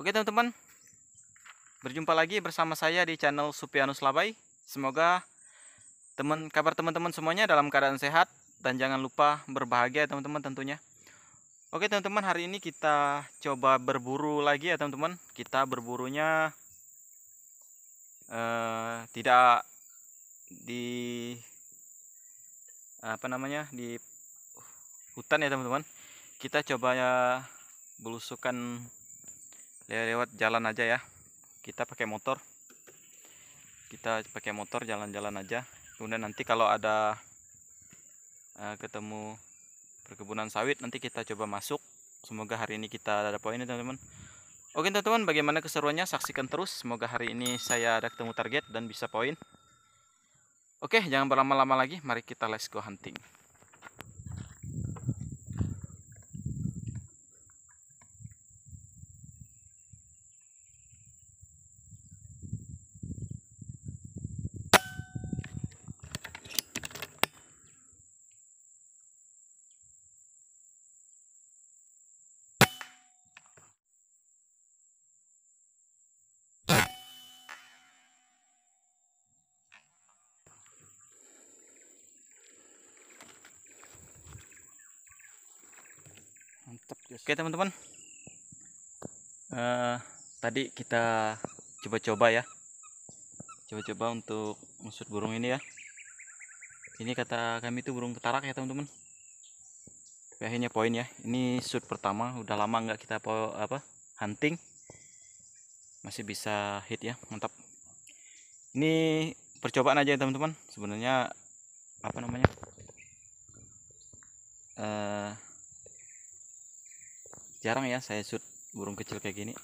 Oke teman-teman, berjumpa lagi bersama saya di channel Supianus Labai. Semoga teman kabar teman-teman semuanya dalam keadaan sehat dan jangan lupa berbahagia teman-teman tentunya. Oke teman-teman, hari ini kita coba berburu lagi ya teman-teman. Kita berburunya uh, tidak di apa namanya di hutan ya teman-teman. Kita coba ya belusukan Ya, lewat jalan aja ya kita pakai motor kita pakai motor jalan-jalan aja kemudian nanti kalau ada uh, ketemu perkebunan sawit nanti kita coba masuk semoga hari ini kita ada poin ini ya, teman-teman oke teman-teman bagaimana keseruannya saksikan terus semoga hari ini saya ada ketemu target dan bisa poin oke jangan berlama-lama lagi mari kita let's go hunting Oke teman-teman uh, Tadi kita coba-coba ya Coba-coba untuk musut burung ini ya Ini kata kami itu burung ketarak ya teman-teman Tapi akhirnya poin ya Ini shoot pertama udah lama nggak kita apa hunting Masih bisa hit ya mantap Ini percobaan aja ya teman-teman Sebenarnya apa namanya eh uh, jarang ya saya shoot burung kecil kayak gini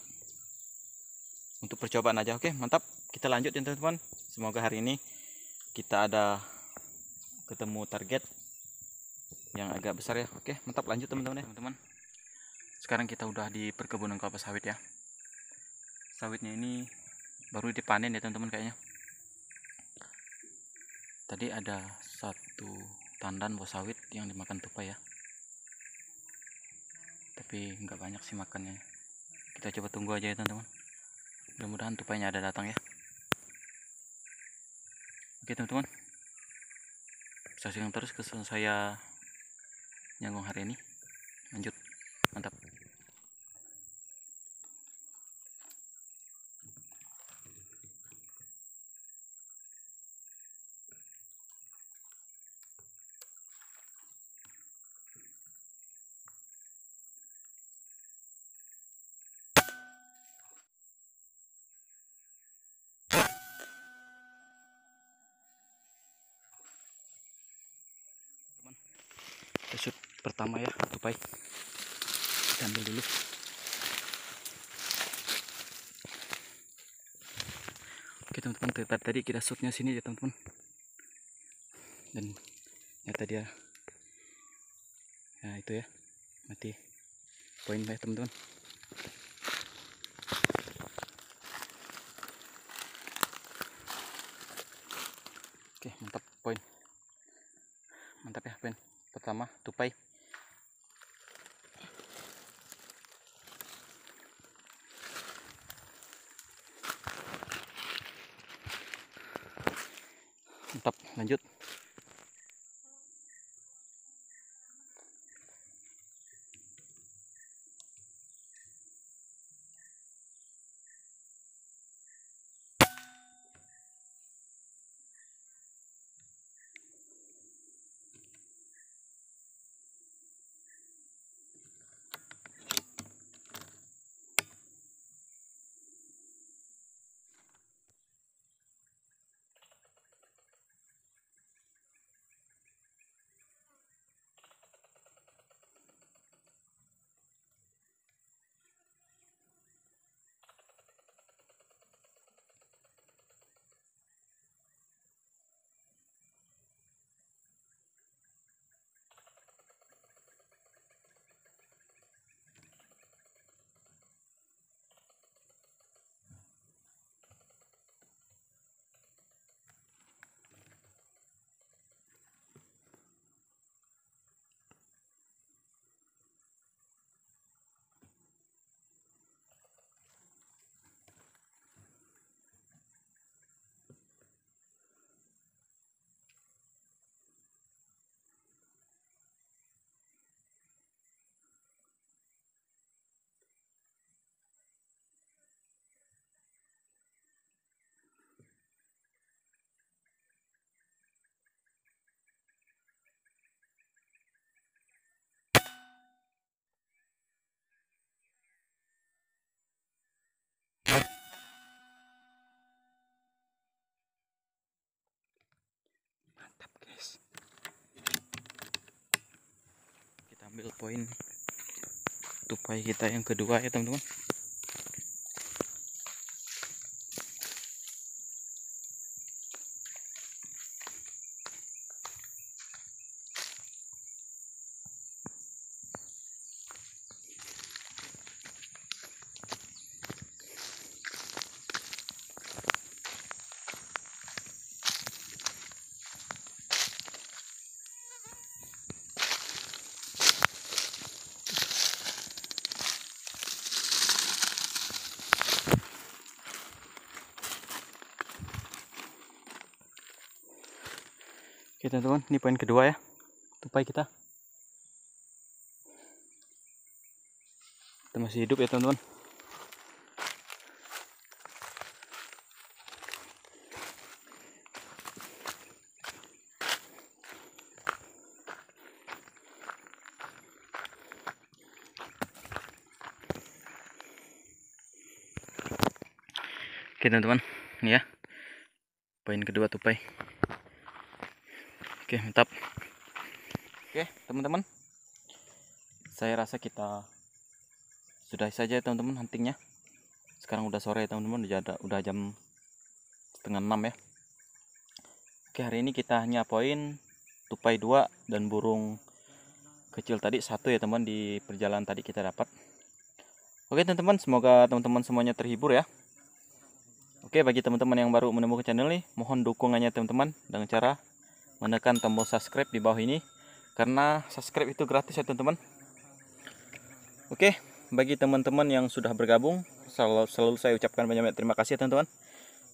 untuk percobaan aja oke mantap kita lanjut ya teman-teman semoga hari ini kita ada ketemu target yang agak besar ya oke mantap lanjut teman-teman ya teman-teman sekarang kita udah di perkebunan kelapa sawit ya sawitnya ini baru dipanen ya teman-teman kayaknya tadi ada satu tandan buah sawit yang dimakan tupai ya tapi nggak banyak sih makannya kita coba tunggu aja ya teman-teman mudah-mudahan tupainya ada datang ya oke teman-teman saksikan terus kesan saya nyanggung hari ini lanjut pertama ya tupai kita ambil dulu oke teman-teman tadi kita shootnya sini ya teman-teman dan nyata dia nah itu ya mati poin ya teman-teman lanjut ambil poin tupai kita yang kedua ya teman-teman Oke ya, teman-teman, ini poin kedua ya. Tupai kita. Kita masih hidup ya teman-teman. Oke teman-teman, ini ya. Poin kedua tupai. Oke, mantap. Oke, teman-teman. Saya rasa kita sudah saja teman-teman huntingnya. Sekarang udah sore ya teman-teman, udah, udah jam setengah enam ya. Oke, hari ini kita hanya poin tupai dua dan burung kecil tadi satu ya teman di perjalanan tadi kita dapat. Oke teman-teman, semoga teman-teman semuanya terhibur ya. Oke, bagi teman-teman yang baru menemukan channel ini, mohon dukungannya teman-teman dengan cara menekan tombol subscribe di bawah ini karena subscribe itu gratis ya teman-teman oke bagi teman-teman yang sudah bergabung selalu, selalu saya ucapkan banyak, -banyak terima kasih ya teman-teman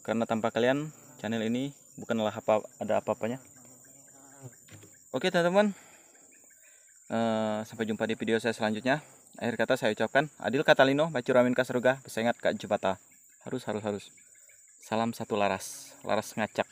karena tanpa kalian channel ini bukanlah apa ada apa-apanya oke teman-teman uh, sampai jumpa di video saya selanjutnya akhir kata saya ucapkan Adil Katalino Bacuramin kasaruga pesengat Kak Jepata harus harus harus salam satu laras laras ngacak